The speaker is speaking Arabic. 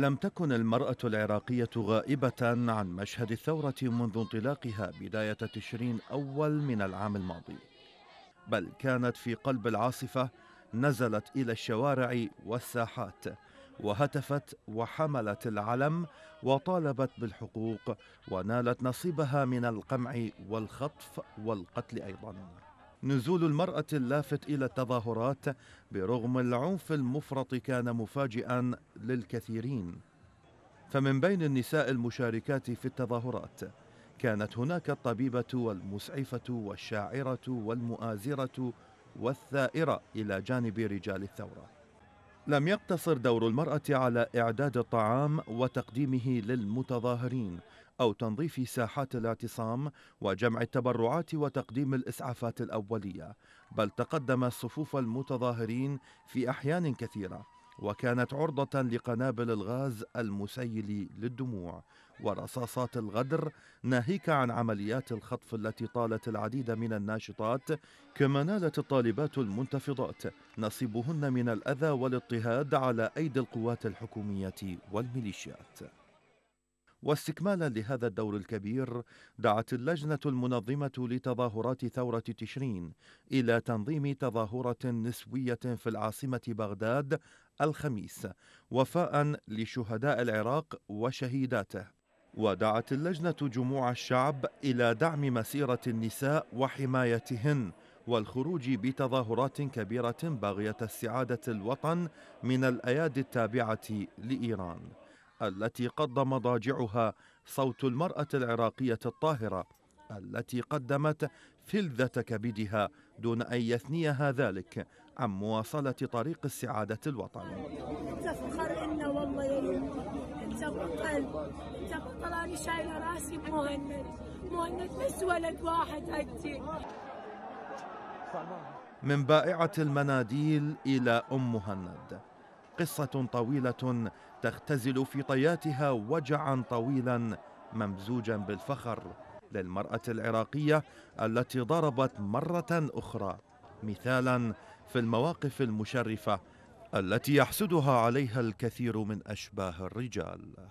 لم تكن المرأة العراقية غائبة عن مشهد الثورة منذ انطلاقها بداية تشرين أول من العام الماضي بل كانت في قلب العاصفة نزلت إلى الشوارع والساحات وهتفت وحملت العلم وطالبت بالحقوق ونالت نصيبها من القمع والخطف والقتل أيضاً نزول المرأة اللافت إلى التظاهرات برغم العنف المفرط كان مفاجئا للكثيرين فمن بين النساء المشاركات في التظاهرات كانت هناك الطبيبة والمسعفة والشاعرة والمؤازرة والثائرة إلى جانب رجال الثورة لم يقتصر دور المرأة على إعداد الطعام وتقديمه للمتظاهرين أو تنظيف ساحات الاعتصام وجمع التبرعات وتقديم الإسعافات الأولية بل تقدم صفوف المتظاهرين في أحيان كثيرة وكانت عرضة لقنابل الغاز المسيل للدموع ورصاصات الغدر ناهيك عن عمليات الخطف التي طالت العديد من الناشطات كما نالت الطالبات المنتفضات نصيبهن من الأذى والاضطهاد على أيدي القوات الحكومية والميليشيات واستكمالا لهذا الدور الكبير دعت اللجنة المنظمة لتظاهرات ثورة تشرين إلى تنظيم تظاهرة نسوية في العاصمة بغداد الخميس وفاء لشهداء العراق وشهيداته ودعت اللجنة جموع الشعب إلى دعم مسيرة النساء وحمايتهن والخروج بتظاهرات كبيرة باغية استعادة الوطن من الأيادي التابعة لإيران التي قد مضاجعها صوت المرأة العراقية الطاهرة التي قدمت فلذة كبدها دون أن يثنيها ذلك عن مواصلة طريق السعادة الوطني تفخر إن والله تفخر تفخر أنا شايلة راسي مهند مهند بس ولد واحد هجي من بائعة المناديل إلى أم مهند قصة طويلة تختزل في طياتها وجعا طويلا ممزوجا بالفخر للمرأة العراقية التي ضربت مرة أخرى مثالا في المواقف المشرفة التي يحسدها عليها الكثير من أشباه الرجال